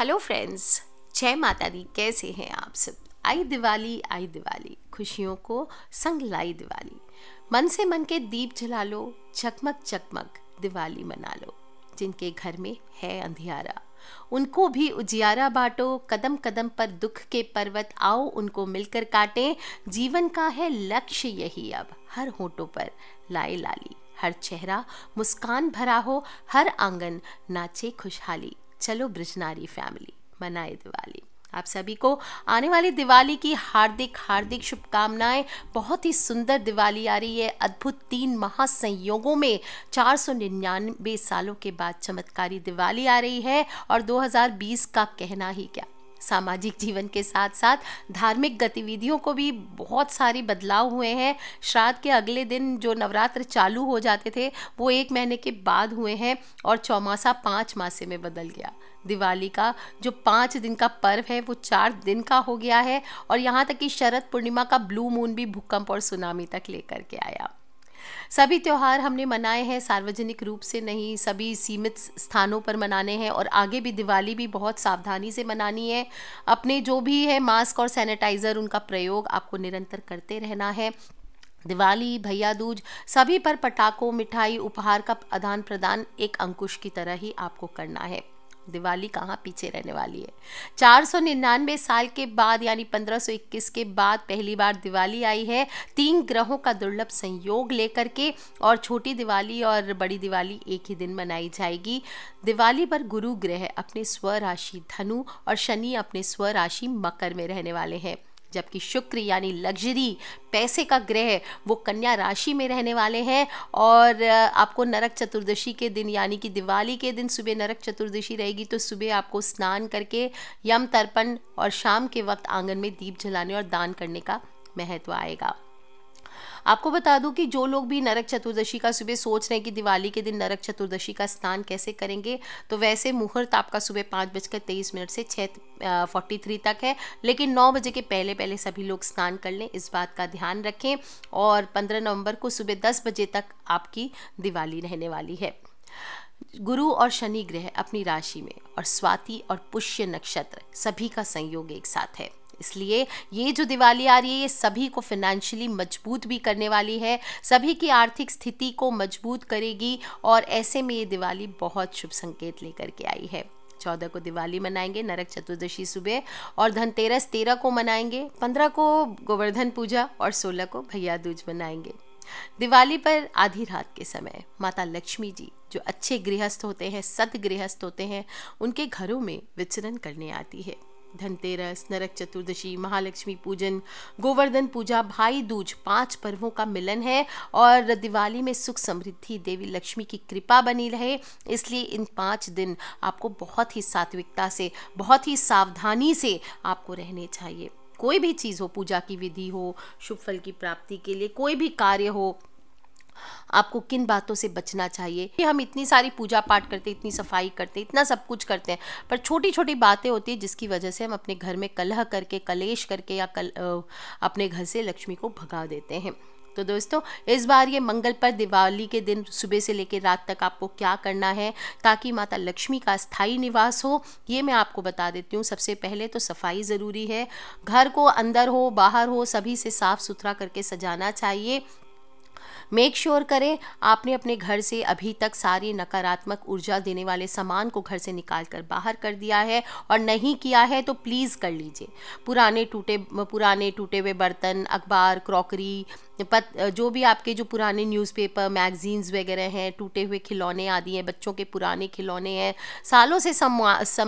hello friends जय माता दी कैसे हैं आप सब आई दिवाली आई दिवाली खुशियों को संग लाई दिवाली मन से मन के दीप जला लो चकमक चकमक दिवाली मना लो जिनके घर में है अंधियारा उनको भी उजियारा बांटो कदम कदम पर दुख के पर्वत आओ उनको मिलकर काटें जीवन का है लक्ष्य यही अब हर होठों पर लाए लाली हर चेहरा मुस्कान भरा हो हर आंगन नाचे खुशहाली चलो ब्रिजनारी फैमिली मनाए दिवाली आप सभी को आने वाली दिवाली की हार्दिक हार्दिक शुभकामनाएं बहुत ही सुंदर दिवाली आ रही है अद्भुत तीन महासंयोगों में चार सौ निन्यानवे सालों के बाद चमत्कारी दिवाली आ रही है और 2020 का कहना ही क्या सामाजिक जीवन के साथ साथ धार्मिक गतिविधियों को भी बहुत सारे बदलाव हुए हैं श्राद्ध के अगले दिन जो नवरात्र चालू हो जाते थे वो एक महीने के बाद हुए हैं और चौमासा पाँच मासे में बदल गया दिवाली का जो पाँच दिन का पर्व है वो चार दिन का हो गया है और यहाँ तक कि शरद पूर्णिमा का ब्लू मून भी भूकंप और सुनामी तक लेकर के आया सभी त्यौहार हमने मनाए हैं सार्वजनिक रूप से नहीं सभी सीमित स्थानों पर मनाने हैं और आगे भी दिवाली भी बहुत सावधानी से मनानी है अपने जो भी है मास्क और सैनिटाइज़र उनका प्रयोग आपको निरंतर करते रहना है दिवाली भैया दूज सभी पर पटाखों मिठाई उपहार का आदान प्रदान एक अंकुश की तरह ही आपको करना है दिवाली कहाँ पीछे रहने वाली है निन्यानवे साल के बाद यानी इक्कीस के बाद पहली बार दिवाली आई है तीन ग्रहों का दुर्लभ संयोग लेकर के और छोटी दिवाली और बड़ी दिवाली एक ही दिन मनाई जाएगी दिवाली पर गुरु ग्रह अपने स्व राशि धनु और शनि अपने स्व राशि मकर में रहने वाले हैं जबकि शुक्र यानी लग्जरी पैसे का ग्रह वो कन्या राशि में रहने वाले हैं और आपको नरक चतुर्दशी के दिन यानी कि दिवाली के दिन सुबह नरक चतुर्दशी रहेगी तो सुबह आपको स्नान करके यम तर्पण और शाम के वक्त आंगन में दीप जलाने और दान करने का महत्व आएगा आपको बता दूं कि जो लोग भी नरक चतुर्दशी का सुबह सोच रहे हैं कि दिवाली के दिन नरक चतुर्दशी का स्नान कैसे करेंगे तो वैसे मुहूर्त आपका सुबह पाँच बजकर तेईस मिनट से छः फोर्टी थ्री तक है लेकिन नौ बजे के पहले पहले सभी लोग स्नान कर लें इस बात का ध्यान रखें और पंद्रह नवंबर को सुबह दस बजे तक आपकी दिवाली रहने वाली है गुरु और शनि ग्रह अपनी राशि में और स्वाति और पुष्य नक्षत्र सभी का संयोग एक साथ है इसलिए ये जो दिवाली आ रही है ये सभी को फिनेंशियली मजबूत भी करने वाली है सभी की आर्थिक स्थिति को मजबूत करेगी और ऐसे में ये दिवाली बहुत शुभ संकेत लेकर के आई है चौदह को दिवाली मनाएंगे नरक चतुर्दशी सुबह और धनतेरस तेरह को मनाएंगे पंद्रह को गोवर्धन पूजा और सोलह को भैया दूज मनाएंगे दिवाली पर आधी रात के समय माता लक्ष्मी जी जो अच्छे गृहस्थ होते हैं सद गृहस्थ होते हैं उनके घरों में विचरण करने आती है धनतेरस नरक चतुर्दशी महालक्ष्मी पूजन गोवर्धन पूजा भाई दूज पांच पर्वों का मिलन है और दिवाली में सुख समृद्धि देवी लक्ष्मी की कृपा बनी रहे इसलिए इन पाँच दिन आपको बहुत ही सात्विकता से बहुत ही सावधानी से आपको रहने चाहिए कोई भी चीज़ हो पूजा की विधि हो शुभ फल की प्राप्ति के लिए कोई भी कार्य हो आपको किन बातों से बचना चाहिए हम इतनी सारी पूजा पाठ करते हैं इतनी सफाई करते इतना सब कुछ करते हैं पर छोटी छोटी बातें होती है जिसकी वजह से हम अपने घर में कलह करके कलेश करके या कल अपने घर से लक्ष्मी को भगा देते हैं तो दोस्तों इस बार ये मंगल पर दिवाली के दिन सुबह से लेकर रात तक आपको क्या करना है ताकि माता लक्ष्मी का स्थायी निवास हो ये मैं आपको बता देती हूँ सबसे पहले तो सफाई ज़रूरी है घर को अंदर हो बाहर हो सभी से साफ़ सुथरा करके सजाना चाहिए मेक श्योर sure करें आपने अपने घर से अभी तक सारी नकारात्मक ऊर्जा देने वाले सामान को घर से निकाल कर बाहर कर दिया है और नहीं किया है तो प्लीज़ कर लीजिए पुराने टूटे पुराने टूटे हुए बर्तन अखबार क्रॉकरी पत जो भी आपके जो पुराने न्यूज़पेपर मैगजीन्स वगैरह हैं टूटे हुए खिलौने आदि हैं बच्चों के पुराने खिलौने हैं सालों से सम,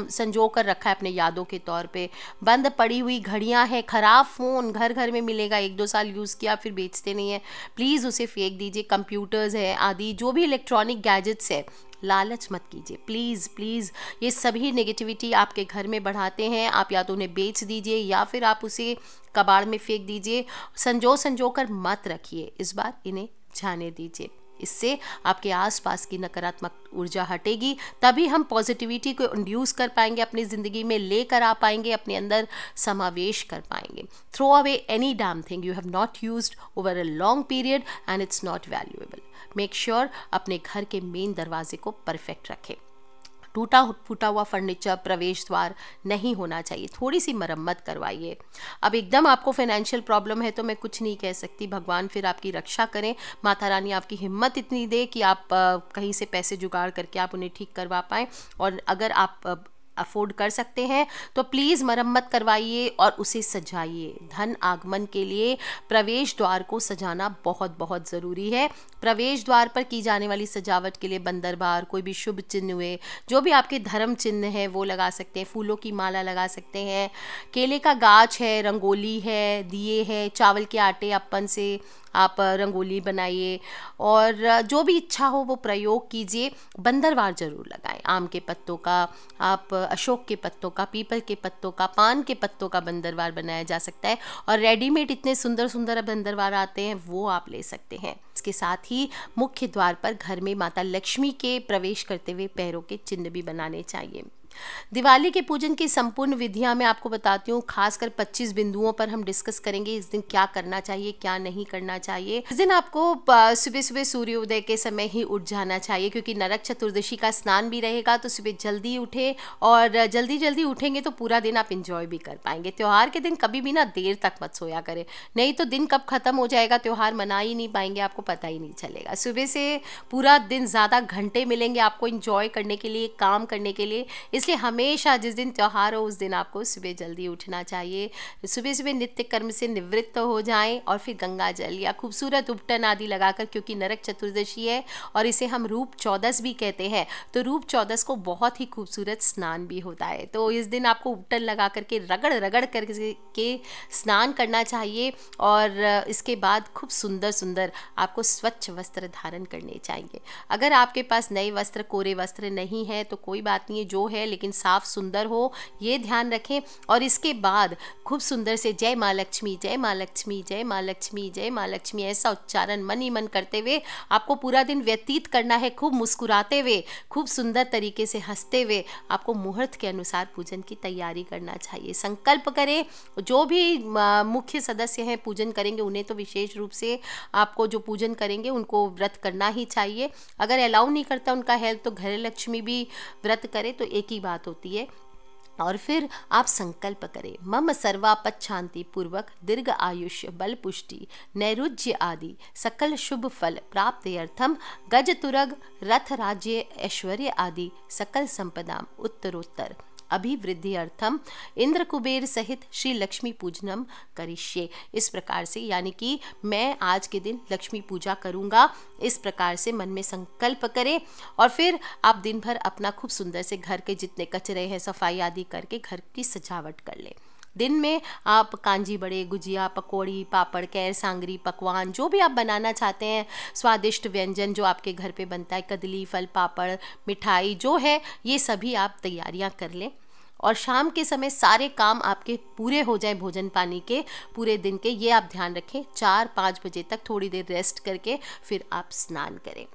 संजो कर रखा है अपने यादों के तौर पे बंद पड़ी हुई घड़ियां हैं ख़राब फ़ोन घर घर में मिलेगा एक दो साल यूज़ किया फिर बेचते नहीं है प्लीज़ उसे फेंक दीजिए कंप्यूटर्स है आदि जो भी इलेक्ट्रॉनिक गैजेट्स है लालच मत कीजिए प्लीज़ प्लीज़ ये सभी नेगेटिविटी आपके घर में बढ़ाते हैं आप या तो उन्हें बेच दीजिए या फिर आप उसे कबाड़ में फेंक दीजिए संजो संजो कर मत रखिए इस बार इन्हें जाने दीजिए इससे आपके आसपास की नकारात्मक ऊर्जा हटेगी तभी हम पॉजिटिविटी को इंड्यूस कर पाएंगे अपनी ज़िंदगी में लेकर आ पाएंगे अपने अंदर समावेश कर पाएंगे throw away any damn thing you have not use over a long period and it's not valuable make sure अपने घर के मेन दरवाजे को परफेक्ट रखें टूटा फूटा हुआ फर्नीचर प्रवेश द्वार नहीं होना चाहिए थोड़ी सी मरम्मत करवाइए अब एकदम आपको फाइनेंशियल प्रॉब्लम है तो मैं कुछ नहीं कह सकती भगवान फिर आपकी रक्षा करें माता रानी आपकी हिम्मत इतनी दे कि आप कहीं से पैसे जुगाड़ करके आप उन्हें ठीक करवा पाएँ और अगर आप अफोर्ड कर सकते हैं तो प्लीज़ मरम्मत करवाइए और उसे सजाइए धन आगमन के लिए प्रवेश द्वार को सजाना बहुत बहुत ज़रूरी है प्रवेश द्वार पर की जाने वाली सजावट के लिए बंदरबार कोई भी शुभ चिन्ह हुए जो भी आपके धर्म चिन्ह है वो लगा सकते हैं फूलों की माला लगा सकते हैं केले का गाछ है रंगोली है दिए है चावल के आटे अपन से आप रंगोली बनाइए और जो भी इच्छा हो वो प्रयोग कीजिए बंदरवार ज़रूर लगाएं आम के पत्तों का आप अशोक के पत्तों का पीपल के पत्तों का पान के पत्तों का बंदरवार बनाया जा सकता है और रेडीमेड इतने सुंदर सुंदर बंदरवार आते हैं वो आप ले सकते हैं इसके साथ ही मुख्य द्वार पर घर में माता लक्ष्मी के प्रवेश करते हुए पैरों के चिन्ह भी बनाने चाहिए दिवाली के पूजन की संपूर्ण विधियां मैं आपको बताती हूँ खासकर 25 बिंदुओं पर हम डिस्कस करेंगे इस दिन क्या करना चाहिए क्या नहीं करना चाहिए इस दिन आपको सुबह सुबह सूर्योदय के समय ही उठ जाना चाहिए क्योंकि नरक चतुर्दशी का स्नान भी रहेगा तो सुबह जल्दी उठे और जल्दी जल्दी उठेंगे तो पूरा दिन आप इंजॉय भी कर पाएंगे त्यौहार के दिन कभी भी ना देर तक मत सोया करें नहीं तो दिन कब ख़त्म हो जाएगा त्यौहार मना ही नहीं पाएंगे आपको पता ही नहीं चलेगा सुबह से पूरा दिन ज़्यादा घंटे मिलेंगे आपको इंजॉय करने के लिए काम करने के लिए इस इसलिए हमेशा जिस दिन त्यौहार हो उस दिन आपको सुबह जल्दी उठना चाहिए सुबह सुबह नित्य कर्म से निवृत्त हो जाएं और फिर गंगा जल या खूबसूरत उपटन आदि लगाकर क्योंकि नरक चतुर्दशी है और इसे हम रूप चौदस भी कहते हैं तो रूप चौदस को बहुत ही खूबसूरत स्नान भी होता है तो इस दिन आपको उपटन लगा करके रगड़ रगड़ करके के स्नान करना चाहिए और इसके बाद खूब सुंदर सुंदर आपको स्वच्छ वस्त्र धारण करने चाहिए अगर आपके पास नए वस्त्र कोरे वस्त्र नहीं है तो कोई बात नहीं है जो है लेकिन साफ सुंदर हो ये ध्यान रखें और इसके बाद खूब सुंदर से जय माँ लक्ष्मी जय माँ लक्ष्मी जय माँ लक्ष्मी जय माँ लक्ष्मी ऐसा उच्चारण मन ही मन करते हुए आपको पूरा दिन व्यतीत करना है खूब मुस्कुराते हुए खूब सुंदर तरीके से हंसते हुए आपको मुहूर्त के अनुसार पूजन की तैयारी करना चाहिए संकल्प करें जो भी मुख्य सदस्य हैं पूजन करेंगे उन्हें तो विशेष रूप से आपको जो पूजन करेंगे उनको व्रत करना ही चाहिए अगर अलाउ नहीं करता उनका हेल्प तो घरे लक्ष्मी भी व्रत करे तो एक ही बात होती है और फिर आप संकल्प करें मम सर्वापत शांति पूर्वक दीर्घ आयुष्य बल पुष्टि नैरुज्य आदि सकल शुभ फल प्राप्त अर्थम गज तुरग रथ राज्य ऐश्वर्य आदि सकल संपदाम उत्तरोत्तर अभिवृद्धि अर्थम इंद्र कुबेर सहित श्री लक्ष्मी पूजनम करिष्ये इस प्रकार से यानी कि मैं आज के दिन लक्ष्मी पूजा करूँगा इस प्रकार से मन में संकल्प करें और फिर आप दिन भर अपना खूब सुंदर से घर के जितने कचरे हैं सफाई आदि करके घर की सजावट कर लें दिन में आप कांजी बड़े गुजिया पकौड़ी पापड़ कैर सांगरी पकवान जो भी आप बनाना चाहते हैं स्वादिष्ट व्यंजन जो आपके घर पे बनता है कदली फल पापड़ मिठाई जो है ये सभी आप तैयारियां कर लें और शाम के समय सारे काम आपके पूरे हो जाएं भोजन पानी के पूरे दिन के ये आप ध्यान रखें चार पाँच बजे तक थोड़ी देर रेस्ट करके फिर आप स्नान करें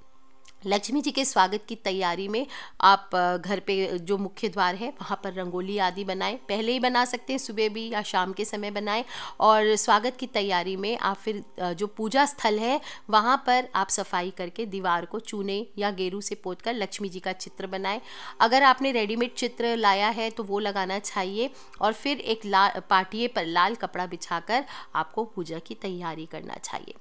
लक्ष्मी जी के स्वागत की तैयारी में आप घर पे जो मुख्य द्वार है वहाँ पर रंगोली आदि बनाएं पहले ही बना सकते हैं सुबह भी या शाम के समय बनाएं और स्वागत की तैयारी में आप फिर जो पूजा स्थल है वहाँ पर आप सफाई करके दीवार को चूने या गेरू से पोत कर लक्ष्मी जी का चित्र बनाएं अगर आपने रेडीमेड चित्र लाया है तो वो लगाना चाहिए और फिर एक ला पाटिए पर लाल कपड़ा बिछा कर आपको पूजा की तैयारी करना चाहिए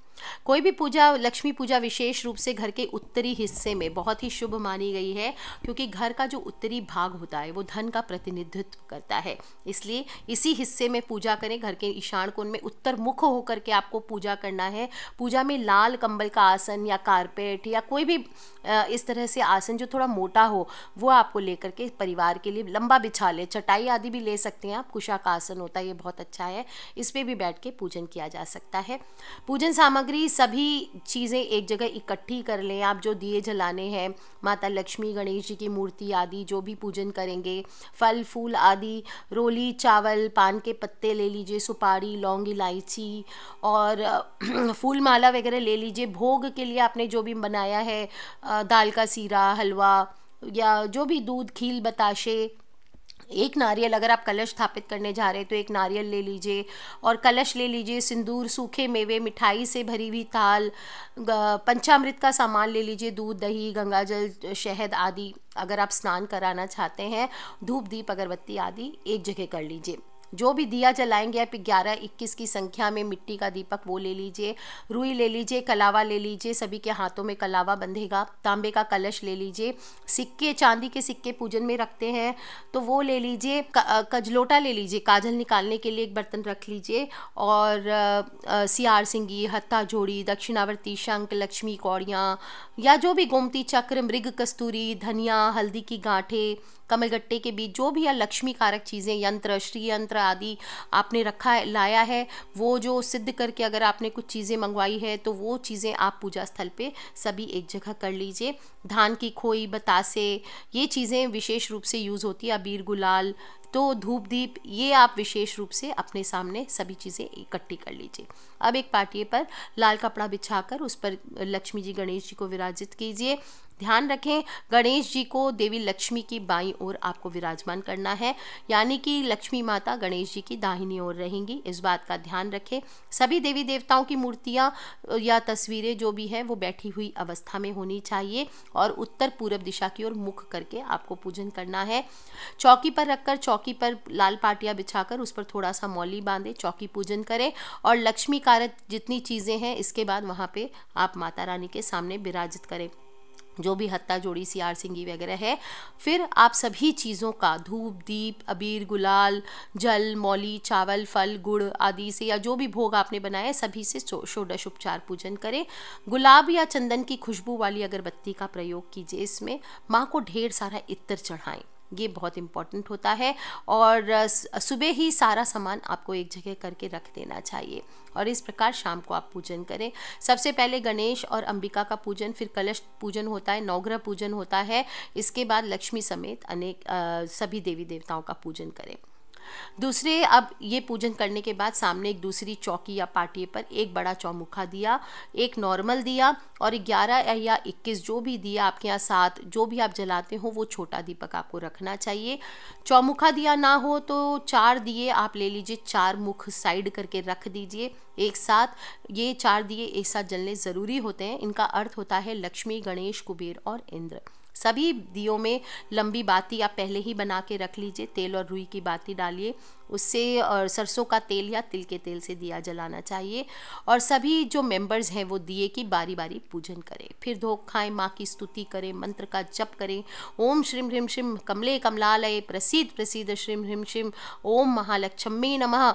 कोई भी पूजा लक्ष्मी पूजा विशेष रूप से घर के उत्तरी हिस्से में बहुत ही शुभ मानी गई है क्योंकि घर का जो उत्तरी भाग होता है वो धन का प्रतिनिधित्व करता है इसलिए इसी हिस्से में पूजा करें घर के ईशान कोण में उत्तर मुख होकर के आपको पूजा करना है पूजा में लाल कंबल का आसन या कारपेट या कोई भी इस तरह से आसन जो थोड़ा मोटा हो वो आपको लेकर के परिवार के लिए लंबा बिछा ले चटाई आदि भी ले सकते हैं आप कुशाक आसन होता है ये बहुत अच्छा है इस पर भी बैठ के पूजन किया जा सकता है पूजन सामग्री सभी चीज़ें एक जगह इकट्ठी कर लें आप जो दिए जलाने हैं माता लक्ष्मी गणेश जी की मूर्ति आदि जो भी पूजन करेंगे फल फूल आदि रोली चावल पान के पत्ते ले लीजिए सुपारी लौंग इलायची और फूल माला वगैरह ले लीजिए भोग के लिए आपने जो भी बनाया है दाल का सीरा हलवा या जो भी दूध खील बताशे एक नारियल अगर आप कलश स्थापित करने जा रहे हैं तो एक नारियल ले लीजिए और कलश ले लीजिए सिंदूर सूखे मेवे मिठाई से भरी हुई थाल पंचामृत का सामान ले लीजिए दूध दही गंगाजल शहद आदि अगर आप स्नान कराना चाहते हैं धूप दीप अगरबत्ती आदि एक जगह कर लीजिए जो भी दिया जलाएंगे आप ग्यारह इक्कीस की संख्या में मिट्टी का दीपक वो ले लीजिए रुई ले लीजिए कलावा ले लीजिए सभी के हाथों में कलावा बंधेगा तांबे का कलश ले लीजिए सिक्के चांदी के सिक्के पूजन में रखते हैं तो वो ले लीजिए कजलोटा ले लीजिए काजल निकालने के लिए एक बर्तन रख लीजिए और सियार सिंगी हत्ता जोड़ी दक्षिणावर्ती शंख लक्ष्मी कौड़ियाँ या जो भी गोमती चक्र मृग कस्तूरी धनिया हल्दी की गांठे कमलगट्टे के बीच जो भी या लक्ष्मी कारक चीज़ें यंत्र श्रीयंत्र आदि आपने रखा लाया है वो जो सिद्ध करके अगर आपने कुछ चीज़ें मंगवाई है तो वो चीज़ें आप पूजा स्थल पे सभी एक जगह कर लीजिए धान की खोई बतासे ये चीज़ें विशेष रूप से यूज़ होती है अबीर गुलाल तो धूप दीप ये आप विशेष रूप से अपने सामने सभी चीज़ें इकट्ठी कर लीजिए अब एक पार्टी पर लाल कपड़ा बिछाकर उस पर लक्ष्मी जी गणेश जी को विराजित कीजिए ध्यान रखें गणेश जी को देवी लक्ष्मी की बाई ओर आपको विराजमान करना है यानी कि लक्ष्मी माता गणेश जी की दाहिनी ओर रहेंगी इस बात का ध्यान रखें सभी देवी देवताओं की मूर्तियाँ या तस्वीरें जो भी हैं वो बैठी हुई अवस्था में होनी चाहिए और उत्तर पूर्व दिशा की ओर मुख करके आपको पूजन करना है चौकी पर रखकर चौकी पर लाल पाटिया बिछाकर उस पर थोड़ा सा मौली बांधे चौकी पूजन करें और लक्ष्मी कारक जितनी चीज़ें हैं इसके बाद वहाँ पर आप माता रानी के सामने विराजित करें जो भी हत्ता जोड़ी सियार सिंगी वगैरह है फिर आप सभी चीज़ों का धूप दीप अबीर गुलाल जल मौली चावल फल गुड़ आदि से या जो भी भोग आपने बनाया सभी से षोडश उपचार पूजन करें गुलाब या चंदन की खुशबू वाली अगरबत्ती का प्रयोग कीजिए इसमें माँ को ढेर सारा इत्र चढ़ाएं ये बहुत इम्पॉर्टेंट होता है और सुबह ही सारा सामान आपको एक जगह करके रख देना चाहिए और इस प्रकार शाम को आप पूजन करें सबसे पहले गणेश और अंबिका का पूजन फिर कलश पूजन होता है नवग्रह पूजन होता है इसके बाद लक्ष्मी समेत अनेक सभी देवी देवताओं का पूजन करें दूसरे अब ये पूजन करने के बाद सामने एक दूसरी चौकी या पाटिए पर एक बड़ा चौमुखा दिया एक नॉर्मल दिया और ग्यारह या इक्कीस जो भी दिया आपके यहाँ सात जो भी आप जलाते हो वो छोटा दीपक आपको रखना चाहिए चौमुखा दिया ना हो तो चार दिए आप ले लीजिए चार मुख साइड करके रख दीजिए एक साथ ये चार दिए एक साथ जलने ज़रूरी होते हैं इनका अर्थ होता है लक्ष्मी गणेश कुबेर और इंद्र सभी दियों में लंबी बाती आप पहले ही बना के रख लीजिए तेल और रुई की बाती डालिए उससे और सरसों का तेल या तिल के तेल से दिया जलाना चाहिए और सभी जो मेंबर्स हैं वो दिए की बारी बारी पूजन करें फिर धोख खाएं माँ की स्तुति करें मंत्र का जप करें ओम श्रीम ह्रीम श्रीम कमले कमलालय प्रसिद्ध प्रसिद्ध श्रीम ह्रीम श्रीम ओम महालक्ष्मी नमः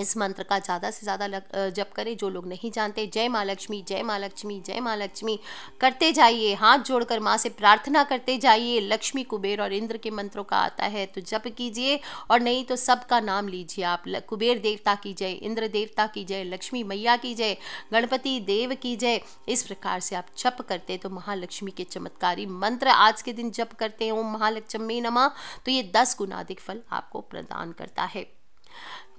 इस मंत्र का ज़्यादा से ज़्यादा जप करें जो लोग नहीं जानते जय माँ लक्ष्मी जय माँ लक्ष्मी जय माँ लक्ष्मी करते जाइए हाथ जोड़कर माँ से प्रार्थना करते जाइए लक्ष्मी कुबेर और इंद्र के मंत्रों का आता है तो जप कीजिए और नहीं तो सबका नाम लीजिए आप कुबेर देवता की जय इंद्र देवता की जय लक्ष्मी मैया की जय गणपति देव की जय इस प्रकार से आप जप करते तो महालक्ष्मी के चमत्कारी मंत्र आज के दिन जप करते हैं ओम महालक्ष्मी नमा तो ये दस गुना अधिक फल आपको प्रदान करता है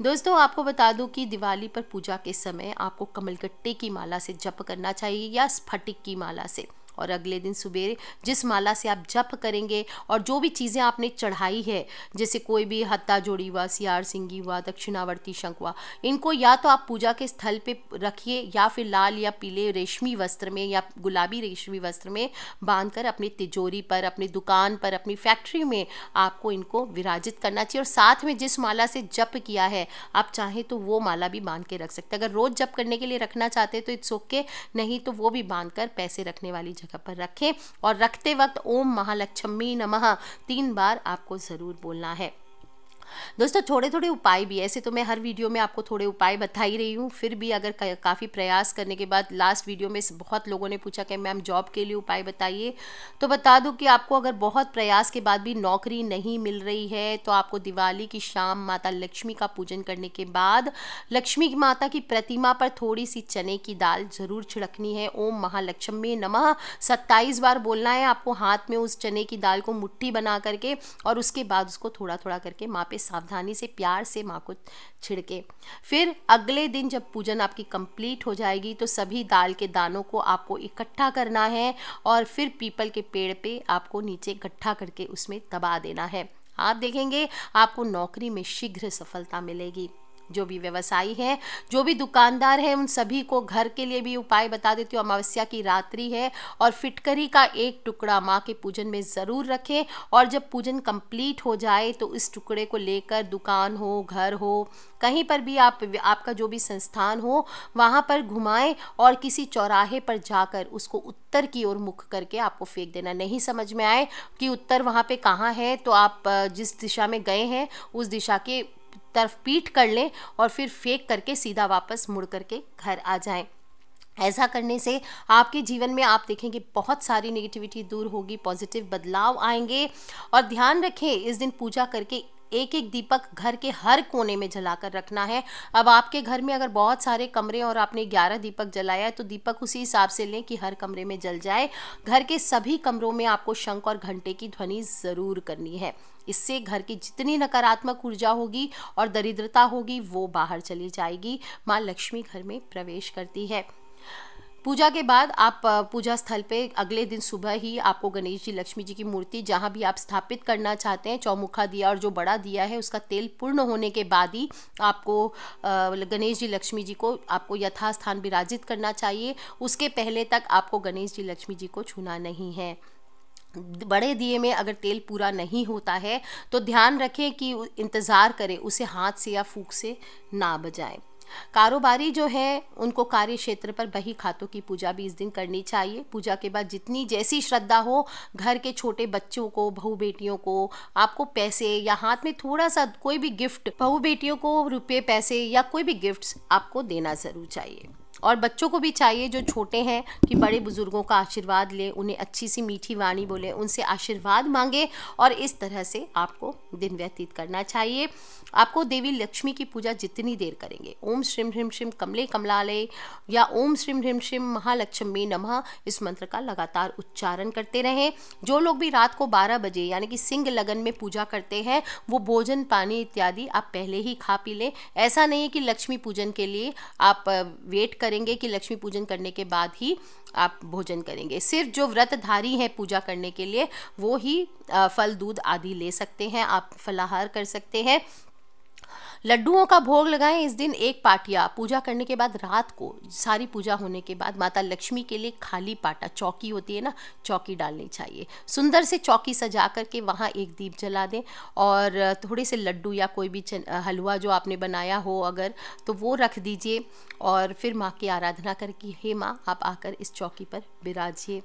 दोस्तों आपको बता दूं कि दिवाली पर पूजा के समय आपको कमलगट्टे की माला से जप करना चाहिए या स्फटिक की माला से और अगले दिन सुबह जिस माला से आप जप करेंगे और जो भी चीज़ें आपने चढ़ाई है जैसे कोई भी हत्ता जोड़ी हुआ सियार सिंगी हुआ दक्षिणावर्ती शंख हुआ इनको या तो आप पूजा के स्थल पे रखिए या फिर लाल या पीले रेशमी वस्त्र में या गुलाबी रेशमी वस्त्र में बांधकर अपनी तिजोरी पर अपनी दुकान पर अपनी फैक्ट्री में आपको इनको विराजित करना चाहिए और साथ में जिस माला से जप किया है आप चाहें तो वो माला भी बांध के रख सकते अगर रोज़ जप करने के लिए रखना चाहते तो इट्स ओके नहीं तो वो भी बांध कर पैसे रखने वाली जगह पर रखें और रखते वक्त ओम महालक्ष्मी नमः तीन बार आपको ज़रूर बोलना है दोस्तों थोड़े थोड़े उपाय भी ऐसे तो मैं हर वीडियो में आपको थोड़े उपाय बता ही रही हूँ फिर भी अगर काफ़ी प्रयास करने के बाद लास्ट वीडियो में बहुत लोगों ने पूछा कि मैम जॉब के लिए उपाय बताइए तो बता दूँ कि आपको अगर बहुत प्रयास के बाद भी नौकरी नहीं मिल रही है तो आपको दिवाली की शाम माता लक्ष्मी का पूजन करने के बाद लक्ष्मी माता की प्रतिमा पर थोड़ी सी चने की दाल ज़रूर छिड़कनी है ओम महालक्ष्मी नम सत्ताईस बार बोलना है आपको हाथ में उस चने की दाल को मुठ्ठी बना करके और उसके बाद उसको थोड़ा थोड़ा करके माँ पे सावधानी से प्यार से माँ को छिड़के फिर अगले दिन जब पूजन आपकी कंप्लीट हो जाएगी तो सभी दाल के दानों को आपको इकट्ठा करना है और फिर पीपल के पेड़ पे आपको नीचे इकट्ठा करके उसमें दबा देना है आप देखेंगे आपको नौकरी में शीघ्र सफलता मिलेगी जो भी व्यवसायी हैं जो भी दुकानदार हैं उन सभी को घर के लिए भी उपाय बता देती हूँ अमावस्या की रात्रि है और फिटकरी का एक टुकड़ा माँ के पूजन में ज़रूर रखें और जब पूजन कंप्लीट हो जाए तो इस टुकड़े को लेकर दुकान हो घर हो कहीं पर भी आप आपका जो भी संस्थान हो वहाँ पर घुमाएं और किसी चौराहे पर जाकर उसको उत्तर की ओर मुख करके आपको फेंक देना नहीं समझ में आए कि उत्तर वहाँ पर कहाँ है तो आप जिस दिशा में गए हैं उस दिशा के तरफ पीट कर लें और फिर फेंक करके सीधा वापस मुड़ करके घर आ जाएं ऐसा करने से आपके जीवन में आप देखेंगे बहुत सारी नेगेटिविटी दूर होगी पॉजिटिव बदलाव आएंगे और ध्यान रखें इस दिन पूजा करके एक एक दीपक घर के हर कोने में जलाकर रखना है अब आपके घर में अगर बहुत सारे कमरे और आपने ग्यारह दीपक जलाया है तो दीपक उसी हिसाब से लें कि हर कमरे में जल जाए घर के सभी कमरों में आपको शंख और घंटे की ध्वनि ज़रूर करनी है इससे घर की जितनी नकारात्मक ऊर्जा होगी और दरिद्रता होगी वो बाहर चली जाएगी माँ लक्ष्मी घर में प्रवेश करती है पूजा के बाद आप पूजा स्थल पे अगले दिन सुबह ही आपको गणेश जी लक्ष्मी जी की मूर्ति जहाँ भी आप स्थापित करना चाहते हैं चौमुखा दिया और जो बड़ा दिया है उसका तेल पूर्ण होने के बाद ही आपको गणेश जी लक्ष्मी जी को आपको यथास्थान विराजित करना चाहिए उसके पहले तक आपको गणेश जी लक्ष्मी जी को छूना नहीं है बड़े दिए में अगर तेल पूरा नहीं होता है तो ध्यान रखें कि इंतज़ार करें उसे हाथ से या फूक से ना बजाएं कारोबारी जो है उनको कार्य क्षेत्र पर बही खातों की पूजा भी इस दिन करनी चाहिए पूजा के बाद जितनी जैसी श्रद्धा हो घर के छोटे बच्चों को बहू बेटियों को आपको पैसे या हाथ में थोड़ा सा कोई भी गिफ्ट बहू बेटियों को रुपये पैसे या कोई भी गिफ्ट्स आपको देना ज़रूर चाहिए और बच्चों को भी चाहिए जो छोटे हैं कि बड़े बुज़ुर्गों का आशीर्वाद लें उन्हें अच्छी सी मीठी वाणी बोले उनसे आशीर्वाद मांगे और इस तरह से आपको दिन व्यतीत करना चाहिए आपको देवी लक्ष्मी की पूजा जितनी देर करेंगे ओम श्रीम ह्रीम श्रीम कमले कमलालय या ओम श्रीम ह्रीम श्रीम महालक्ष्मी नमः इस मंत्र का लगातार उच्चारण करते रहें जो लोग भी रात को 12 बजे यानी कि सिंह लगन में पूजा करते हैं वो भोजन पानी इत्यादि आप पहले ही खा पी लें ऐसा नहीं है कि लक्ष्मी पूजन के लिए आप वेट करें करेंगे कि लक्ष्मी पूजन करने के बाद ही आप भोजन करेंगे सिर्फ जो व्रतधारी हैं पूजा करने के लिए वो ही फल दूध आदि ले सकते हैं आप फलाहार कर सकते हैं लड्डुओं का भोग लगाएं इस दिन एक पाटिया पूजा करने के बाद रात को सारी पूजा होने के बाद माता लक्ष्मी के लिए खाली पाटा चौकी होती है ना चौकी डालनी चाहिए सुंदर से चौकी सजा करके वहाँ एक दीप जला दें और थोड़े से लड्डू या कोई भी हलवा जो आपने बनाया हो अगर तो वो रख दीजिए और फिर माँ की आराधना करके हे माँ आप आकर इस चौकी पर बिराजिए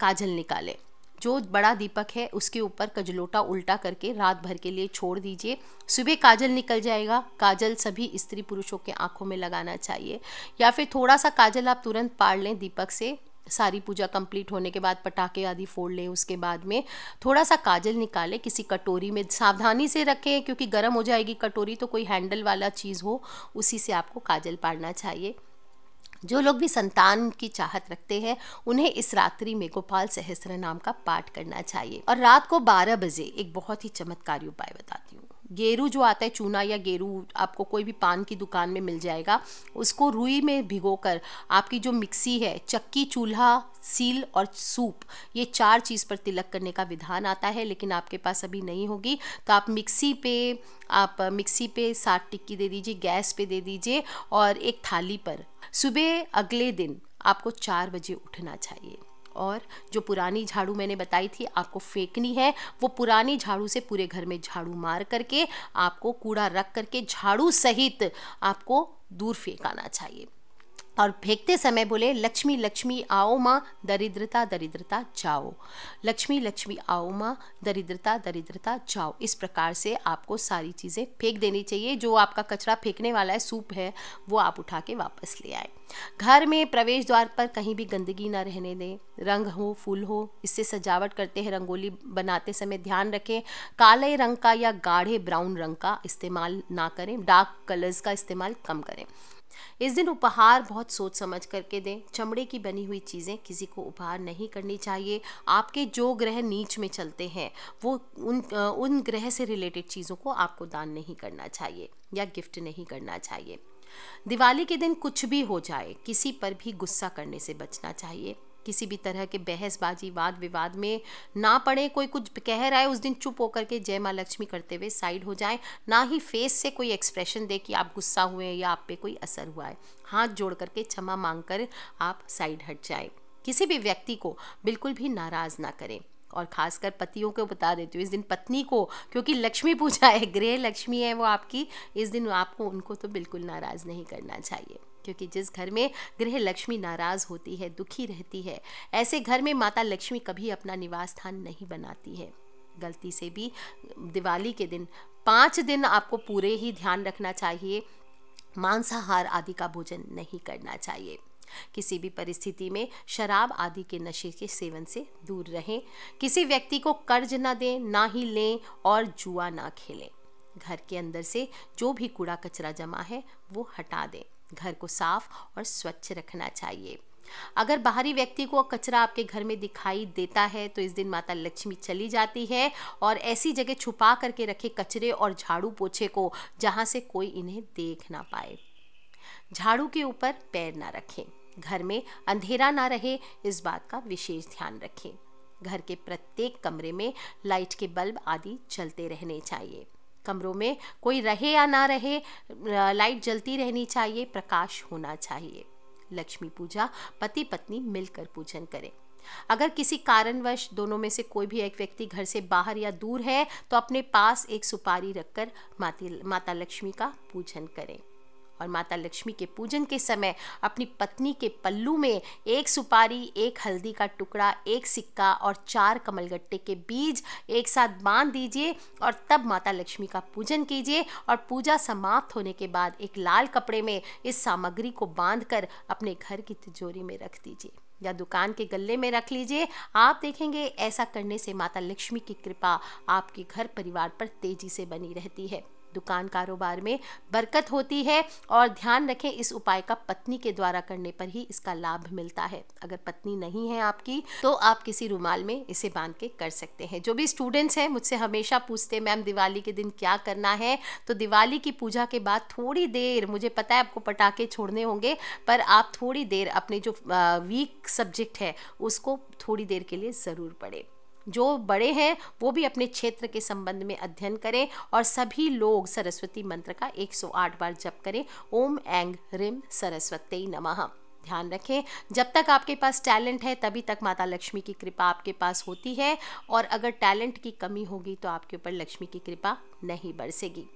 काजल निकालें जो बड़ा दीपक है उसके ऊपर कजलोटा उल्टा करके रात भर के लिए छोड़ दीजिए सुबह काजल निकल जाएगा काजल सभी स्त्री पुरुषों के आँखों में लगाना चाहिए या फिर थोड़ा सा काजल आप तुरंत पाड़ लें दीपक से सारी पूजा कंप्लीट होने के बाद पटाखे आदि फोड़ लें उसके बाद में थोड़ा सा काजल निकालें किसी कटोरी में सावधानी से रखें क्योंकि गर्म हो जाएगी कटोरी तो कोई हैंडल वाला चीज़ हो उसी से आपको काजल पाड़ना चाहिए जो लोग भी संतान की चाहत रखते हैं उन्हें इस रात्रि में गोपाल सहस्र नाम का पाठ करना चाहिए और रात को 12 बजे एक बहुत ही चमत्कारी उपाय बताती हूँ गेरू जो आता है चूना या गेरू आपको कोई भी पान की दुकान में मिल जाएगा उसको रुई में भिगोकर आपकी जो मिक्सी है चक्की चूल्हा सील और सूप ये चार चीज़ पर तिलक करने का विधान आता है लेकिन आपके पास अभी नहीं होगी तो आप मिक्सी पे आप मिक्सी पे सात टिक्की दे दीजिए गैस पे दे दीजिए और एक थाली पर सुबह अगले दिन आपको चार बजे उठना चाहिए और जो पुरानी झाड़ू मैंने बताई थी आपको फेंकनी है वो पुरानी झाड़ू से पूरे घर में झाड़ू मार करके आपको कूड़ा रख करके झाड़ू सहित आपको दूर फेंकाना चाहिए और फेंकते समय बोले लक्ष्मी लक्ष्मी आओ माँ दरिद्रता दरिद्रता जाओ लक्ष्मी लक्ष्मी आओ माँ दरिद्रता दरिद्रता जाओ इस प्रकार से आपको सारी चीज़ें फेंक देनी चाहिए जो आपका कचरा फेंकने वाला है सूप है वो आप उठा के वापस ले आए घर में प्रवेश द्वार पर कहीं भी गंदगी ना रहने दें रंग हो फूल हो इससे सजावट करते हैं रंगोली बनाते समय ध्यान रखें काले रंग का या गाढ़े ब्राउन रंग का इस्तेमाल ना करें डार्क कलर्स का इस्तेमाल कम करें इस दिन उपहार बहुत सोच समझ करके दें चमड़े की बनी हुई चीज़ें किसी को उपहार नहीं करनी चाहिए आपके जो ग्रह नीच में चलते हैं वो उन उन ग्रह से रिलेटेड चीज़ों को आपको दान नहीं करना चाहिए या गिफ्ट नहीं करना चाहिए दिवाली के दिन कुछ भी हो जाए किसी पर भी गुस्सा करने से बचना चाहिए किसी भी तरह के बहसबाजी वाद विवाद में ना पड़े कोई कुछ कह रहा है उस दिन चुप होकर के जय माँ लक्ष्मी करते हुए साइड हो जाए ना ही फेस से कोई एक्सप्रेशन दे कि आप गुस्सा हुए हैं या आप पे कोई असर हुआ है हाथ जोड़ करके क्षमा मांग कर आप साइड हट जाए किसी भी व्यक्ति को बिल्कुल भी नाराज़ ना करें और खासकर पतियों को बता देती हूँ इस दिन पत्नी को क्योंकि लक्ष्मी पूजा है गृह लक्ष्मी है वो आपकी इस दिन आपको उनको तो बिल्कुल नाराज़ नहीं करना चाहिए क्योंकि जिस घर में गृह लक्ष्मी नाराज होती है दुखी रहती है ऐसे घर में माता लक्ष्मी कभी अपना निवास स्थान नहीं बनाती है गलती से भी दिवाली के दिन पाँच दिन आपको पूरे ही ध्यान रखना चाहिए मांसाहार आदि का भोजन नहीं करना चाहिए किसी भी परिस्थिति में शराब आदि के नशे के सेवन से दूर रहें किसी व्यक्ति को कर्ज ना दें ना ही लें और जुआ ना खेलें घर के अंदर से जो भी कूड़ा कचरा जमा है वो हटा दें घर को साफ और स्वच्छ रखना चाहिए अगर बाहरी व्यक्ति को कचरा आपके घर में दिखाई देता है तो इस दिन माता लक्ष्मी चली जाती है और ऐसी जगह छुपा करके रखे कचरे और झाड़ू पोछे को जहाँ से कोई इन्हें देख ना पाए झाड़ू के ऊपर पैर ना रखें घर में अंधेरा ना रहे इस बात का विशेष ध्यान रखें घर के प्रत्येक कमरे में लाइट के बल्ब आदि चलते रहने चाहिए कमरों में कोई रहे या ना रहे लाइट जलती रहनी चाहिए प्रकाश होना चाहिए लक्ष्मी पूजा पति पत्नी मिलकर पूजन करें अगर किसी कारणवश दोनों में से कोई भी एक व्यक्ति घर से बाहर या दूर है तो अपने पास एक सुपारी रखकर माता लक्ष्मी का पूजन करें और माता लक्ष्मी के पूजन के समय अपनी पत्नी के पल्लू में एक सुपारी एक हल्दी का टुकड़ा एक सिक्का और चार कमलगट्टे के बीज एक साथ बांध दीजिए और तब माता लक्ष्मी का पूजन कीजिए और पूजा समाप्त होने के बाद एक लाल कपड़े में इस सामग्री को बांध कर अपने घर की तिजोरी में रख दीजिए या दुकान के गले में रख लीजिए आप देखेंगे ऐसा करने से माता लक्ष्मी की कृपा आपके घर परिवार पर तेजी से बनी रहती है दुकान कारोबार में बरकत होती है और ध्यान रखें इस उपाय का पत्नी के द्वारा करने पर ही इसका लाभ मिलता है अगर पत्नी नहीं है आपकी तो आप किसी रुमाल में इसे बांध के कर सकते हैं जो भी स्टूडेंट्स हैं मुझसे हमेशा पूछते मैम दिवाली के दिन क्या करना है तो दिवाली की पूजा के बाद थोड़ी देर मुझे पता है आपको पटाखे छोड़ने होंगे पर आप थोड़ी देर अपने जो वीक सब्जेक्ट है उसको थोड़ी देर के लिए ज़रूर पढ़ें जो बड़े हैं वो भी अपने क्षेत्र के संबंध में अध्ययन करें और सभी लोग सरस्वती मंत्र का 108 बार जप करें ओम एंग रिम सरस्वती नमः ध्यान रखें जब तक आपके पास टैलेंट है तभी तक माता लक्ष्मी की कृपा आपके पास होती है और अगर टैलेंट की कमी होगी तो आपके ऊपर लक्ष्मी की कृपा नहीं बरसेगी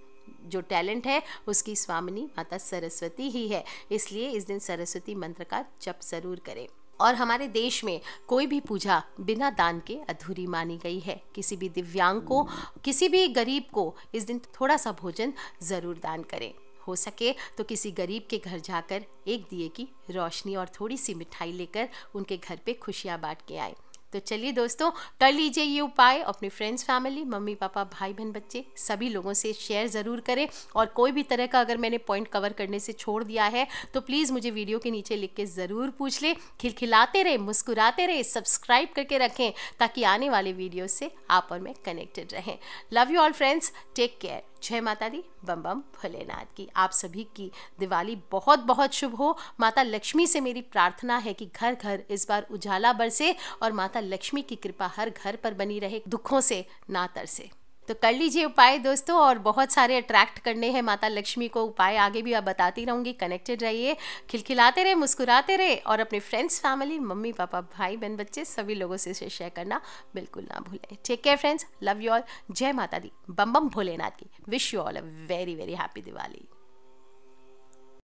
जो टैलेंट है उसकी स्वामिनी माता सरस्वती ही है इसलिए इस दिन सरस्वती मंत्र का जप ज़रूर करें और हमारे देश में कोई भी पूजा बिना दान के अधूरी मानी गई है किसी भी दिव्यांग को किसी भी गरीब को इस दिन थोड़ा सा भोजन ज़रूर दान करें हो सके तो किसी गरीब के घर जाकर एक दिए की रोशनी और थोड़ी सी मिठाई लेकर उनके घर पे खुशियाँ बांट के आए तो चलिए दोस्तों कर लीजिए ये उपाय अपने फ्रेंड्स फैमिली मम्मी पापा भाई बहन बच्चे सभी लोगों से शेयर ज़रूर करें और कोई भी तरह का अगर मैंने पॉइंट कवर करने से छोड़ दिया है तो प्लीज़ मुझे वीडियो के नीचे लिख के ज़रूर पूछ लें खिलखिलाते रहे मुस्कुराते रहे सब्सक्राइब करके रखें ताकि आने वाले वीडियो से आप और मैं कनेक्टेड रहें love you all friends take care जय माता दी बम बम भोलेनाथ की आप सभी की दिवाली बहुत बहुत शुभ हो माता लक्ष्मी से मेरी प्रार्थना है कि घर घर इस बार उजाला बरसे और माता लक्ष्मी की कृपा हर घर पर बनी रहे दुखों से ना तरसे तो कर लीजिए उपाय दोस्तों और बहुत सारे अट्रैक्ट करने हैं माता लक्ष्मी को उपाय आगे भी आप बताती रहूँगी कनेक्टेड रहिए खिलखिलाते रहे मुस्कुराते रहे और अपने फ्रेंड्स फैमिली मम्मी पापा भाई बहन बच्चे सभी लोगों से इसे शेयर करना बिल्कुल ना भूलें take care friends love you all जय माता दी बम बम भोलेनाथ की wish you all a very very happy Diwali